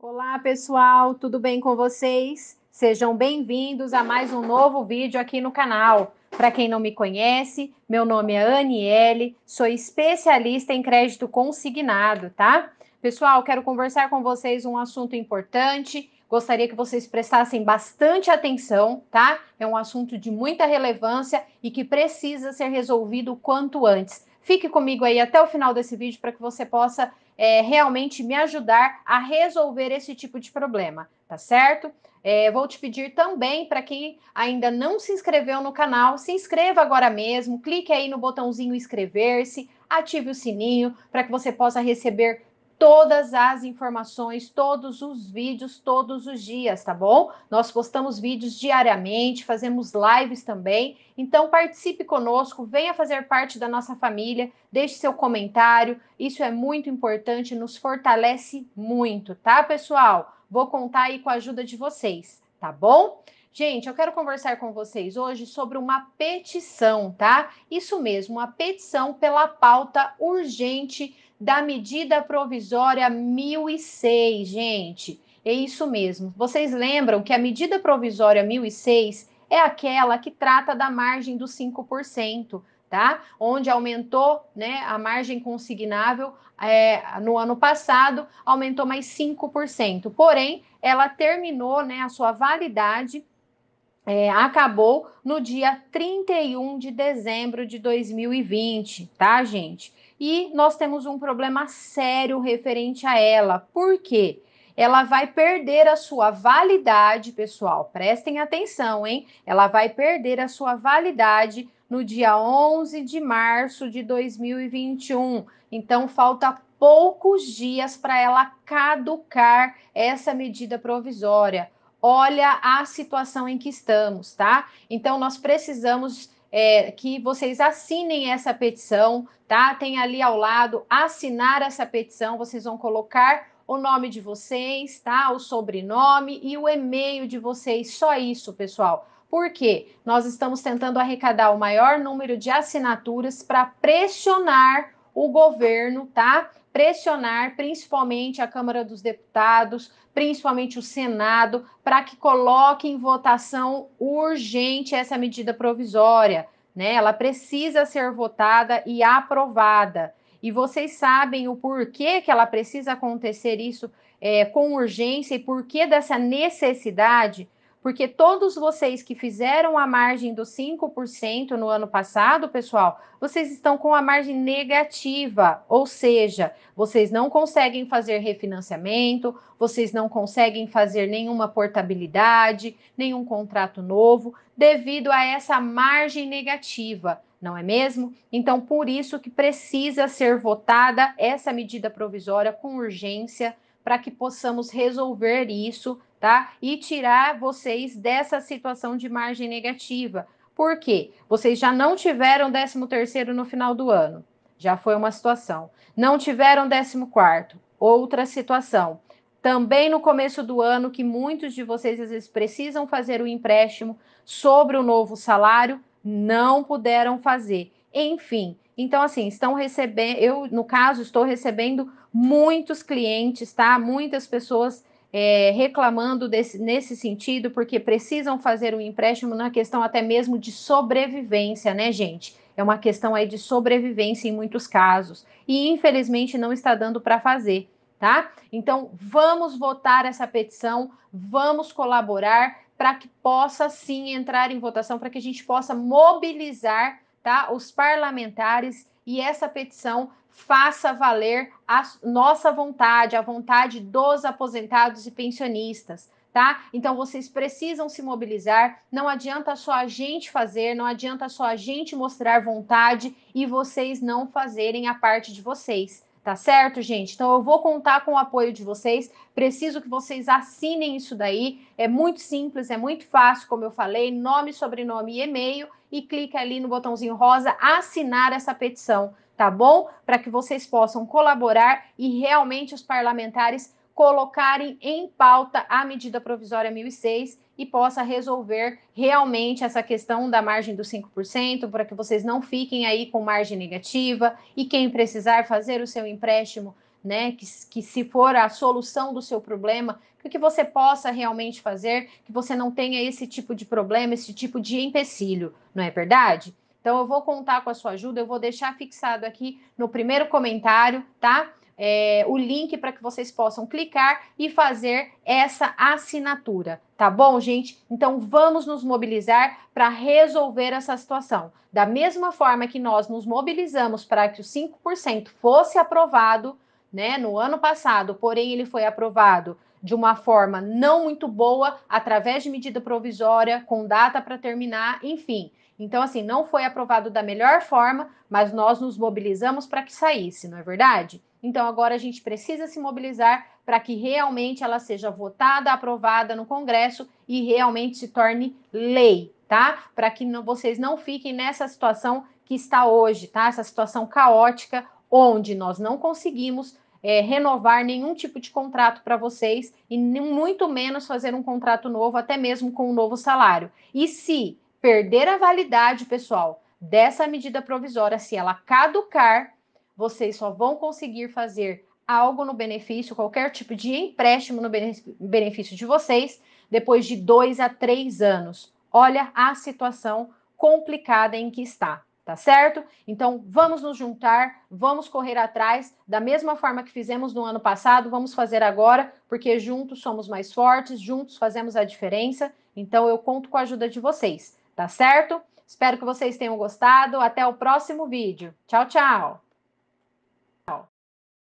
Olá, pessoal, tudo bem com vocês? Sejam bem-vindos a mais um novo vídeo aqui no canal. Para quem não me conhece, meu nome é Aniele, sou especialista em crédito consignado, tá? Pessoal, quero conversar com vocês um assunto importante. Gostaria que vocês prestassem bastante atenção, tá? É um assunto de muita relevância e que precisa ser resolvido quanto antes. Fique comigo aí até o final desse vídeo para que você possa é, realmente me ajudar a resolver esse tipo de problema, tá certo? É, vou te pedir também para quem ainda não se inscreveu no canal, se inscreva agora mesmo, clique aí no botãozinho inscrever-se, ative o sininho para que você possa receber todas as informações, todos os vídeos, todos os dias, tá bom? Nós postamos vídeos diariamente, fazemos lives também. Então participe conosco, venha fazer parte da nossa família, deixe seu comentário. Isso é muito importante, nos fortalece muito, tá, pessoal? Vou contar aí com a ajuda de vocês, tá bom? Gente, eu quero conversar com vocês hoje sobre uma petição, tá? Isso mesmo, uma petição pela pauta urgente da medida provisória 1006, gente. É isso mesmo. Vocês lembram que a medida provisória 1006 é aquela que trata da margem dos 5%, tá? Onde aumentou né, a margem consignável é, no ano passado, aumentou mais 5%. Porém, ela terminou né, a sua validade. É, acabou no dia 31 de dezembro de 2020, tá, gente? e nós temos um problema sério referente a ela. Por quê? Ela vai perder a sua validade, pessoal. Prestem atenção, hein? Ela vai perder a sua validade no dia 11 de março de 2021. Então, falta poucos dias para ela caducar essa medida provisória. Olha a situação em que estamos, tá? Então, nós precisamos é, que vocês assinem essa petição, tá? Tem ali ao lado assinar essa petição, vocês vão colocar o nome de vocês, tá? O sobrenome e o e-mail de vocês, só isso, pessoal. Porque nós estamos tentando arrecadar o maior número de assinaturas para pressionar o governo, tá? Pressionar principalmente a Câmara dos Deputados, principalmente o Senado, para que coloque em votação urgente essa medida provisória. Né? Ela precisa ser votada e aprovada. E vocês sabem o porquê que ela precisa acontecer isso é, com urgência e porquê dessa necessidade porque todos vocês que fizeram a margem dos 5% no ano passado, pessoal, vocês estão com a margem negativa, ou seja, vocês não conseguem fazer refinanciamento, vocês não conseguem fazer nenhuma portabilidade, nenhum contrato novo, devido a essa margem negativa. Não é mesmo? Então, por isso que precisa ser votada essa medida provisória com urgência para que possamos resolver isso, tá? E tirar vocês dessa situação de margem negativa. Por quê? Vocês já não tiveram 13 terceiro no final do ano. Já foi uma situação. Não tiveram 14 quarto. outra situação. Também no começo do ano que muitos de vocês às vezes precisam fazer o um empréstimo sobre o novo salário, não puderam fazer. Enfim, então, assim, estão recebendo, eu, no caso, estou recebendo muitos clientes, tá? Muitas pessoas é, reclamando desse, nesse sentido, porque precisam fazer um empréstimo na questão até mesmo de sobrevivência, né, gente? É uma questão aí de sobrevivência em muitos casos. E, infelizmente, não está dando para fazer, tá? Então, vamos votar essa petição, vamos colaborar para que possa sim entrar em votação, para que a gente possa mobilizar Tá? Os parlamentares e essa petição faça valer a nossa vontade, a vontade dos aposentados e pensionistas. Tá? Então vocês precisam se mobilizar. Não adianta só a gente fazer, não adianta só a gente mostrar vontade e vocês não fazerem a parte de vocês. Tá certo, gente? Então eu vou contar com o apoio de vocês. Preciso que vocês assinem isso daí. É muito simples, é muito fácil, como eu falei, nome, sobrenome e e-mail e clica ali no botãozinho rosa assinar essa petição, tá bom? Para que vocês possam colaborar e realmente os parlamentares colocarem em pauta a medida provisória 1006 e possa resolver realmente essa questão da margem dos 5%, para que vocês não fiquem aí com margem negativa e quem precisar fazer o seu empréstimo né? Que, que se for a solução do seu problema, que, que você possa realmente fazer, que você não tenha esse tipo de problema, esse tipo de empecilho, não é verdade? Então eu vou contar com a sua ajuda, eu vou deixar fixado aqui no primeiro comentário, tá? É, o link para que vocês possam clicar e fazer essa assinatura, tá bom, gente? Então vamos nos mobilizar para resolver essa situação. Da mesma forma que nós nos mobilizamos para que o 5% fosse aprovado, né, no ano passado, porém ele foi aprovado de uma forma não muito boa, através de medida provisória, com data para terminar, enfim. Então, assim, não foi aprovado da melhor forma, mas nós nos mobilizamos para que saísse, não é verdade? Então, agora a gente precisa se mobilizar para que realmente ela seja votada, aprovada no Congresso e realmente se torne lei, tá? Para que não, vocês não fiquem nessa situação que está hoje, tá? Essa situação caótica onde nós não conseguimos é, renovar nenhum tipo de contrato para vocês e muito menos fazer um contrato novo, até mesmo com um novo salário. E se perder a validade, pessoal, dessa medida provisória, se ela caducar, vocês só vão conseguir fazer algo no benefício, qualquer tipo de empréstimo no benefício de vocês, depois de dois a três anos. Olha a situação complicada em que está tá certo? Então vamos nos juntar, vamos correr atrás, da mesma forma que fizemos no ano passado, vamos fazer agora, porque juntos somos mais fortes, juntos fazemos a diferença. Então eu conto com a ajuda de vocês, tá certo? Espero que vocês tenham gostado. Até o próximo vídeo. Tchau, tchau!